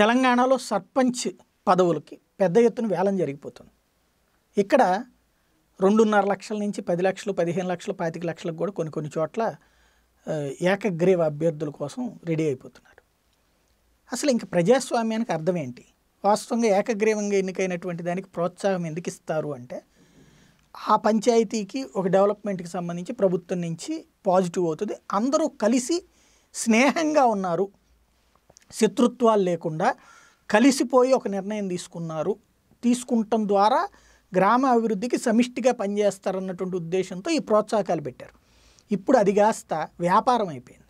తెలంగాణలో సర్పంచ్ పదవులకి పెద్ద ఎత్తున వేలం జరిగిపోతుంది ఇక్కడ రెండున్నర లక్షల నుంచి పది లక్షలు పదిహేను లక్షలు పాతిక లక్షలకు కూడా కొన్ని కొన్ని చోట్ల ఏకగ్రీవ అభ్యర్థుల కోసం రెడీ అయిపోతున్నారు అసలు ఇంక ప్రజాస్వామ్యానికి అర్థం ఏంటి వాస్తవంగా ఏకగ్రీవంగా ఎన్నికైనటువంటి దానికి ప్రోత్సాహం ఎందుకు ఇస్తారు అంటే ఆ పంచాయతీకి ఒక డెవలప్మెంట్కి సంబంధించి ప్రభుత్వం నుంచి పాజిటివ్ అవుతుంది అందరూ కలిసి స్నేహంగా ఉన్నారు శత్రుత్వాలు లేకుండా కలిసిపోయి ఒక నిర్ణయం తీసుకున్నారు తీసుకుంటం ద్వారా గ్రామ అభివృద్ధికి సమిష్టిగా పనిచేస్తారన్నటువంటి ఉద్దేశంతో ఈ ప్రోత్సాహకాలు పెట్టారు ఇప్పుడు అది కాస్త వ్యాపారం అయిపోయింది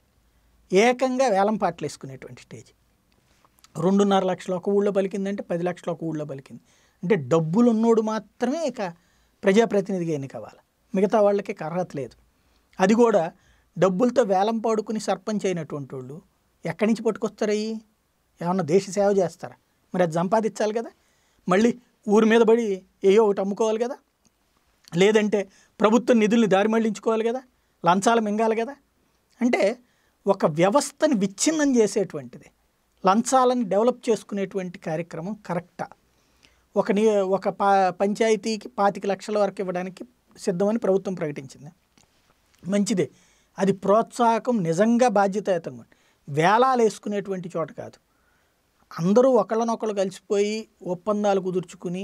ఏకంగా వేలం పాటలు వేసుకునేటువంటి స్టేజ్ రెండున్నర లక్షల ఒక ఊళ్ళో పలికిందంటే పది లక్షల ఒక ఊళ్ళో పలికింది అంటే డబ్బులు ఉన్నోడు మాత్రమే ఇక ప్రజాప్రతినిధిగా ఎన్నికవ్వాలి మిగతా వాళ్ళకి అర్హత లేదు అది కూడా డబ్బులతో వేలం పాడుకుని సర్పంచ్ అయినటువంటి వాళ్ళు ఎక్కడి నుంచి పట్టుకొస్తారు అవి ఏమన్నా దేశ సేవ చేస్తారా మరి అది సంపాదించాలి కదా మళ్ళీ ఊరి మీద పడి ఏయో ఒకటి అమ్ముకోవాలి కదా లేదంటే ప్రభుత్వ నిధుల్ని దారి మళ్లించుకోవాలి కదా లంచాలు మింగాలి కదా అంటే ఒక వ్యవస్థని విచ్ఛిన్నం చేసేటువంటిది లంచాలను డెవలప్ చేసుకునేటువంటి కార్యక్రమం కరెక్టా ఒక నీ ఒక పా పంచాయతీకి పాతిక లక్షల వరకు ఇవ్వడానికి సిద్ధమని ప్రభుత్వం ప్రకటించింది మంచిదే అది ప్రోత్సాహకం నిజంగా బాధ్యతాయుతంగా వేలాలు వేసుకునేటువంటి చోట కాదు అందరూ ఒకళ్ళనొకళ్ళు కలిసిపోయి ఒప్పందాలు కుదుర్చుకుని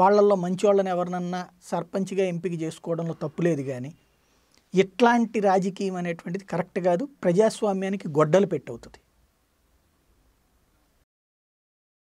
వాళ్ళల్లో మంచి వాళ్ళని ఎవరినన్నా సర్పంచ్గా ఎంపిక చేసుకోవడంలో తప్పులేదు కానీ ఇట్లాంటి రాజకీయం అనేటువంటిది కరెక్ట్ కాదు ప్రజాస్వామ్యానికి గొడ్డలు పెట్టవుతుంది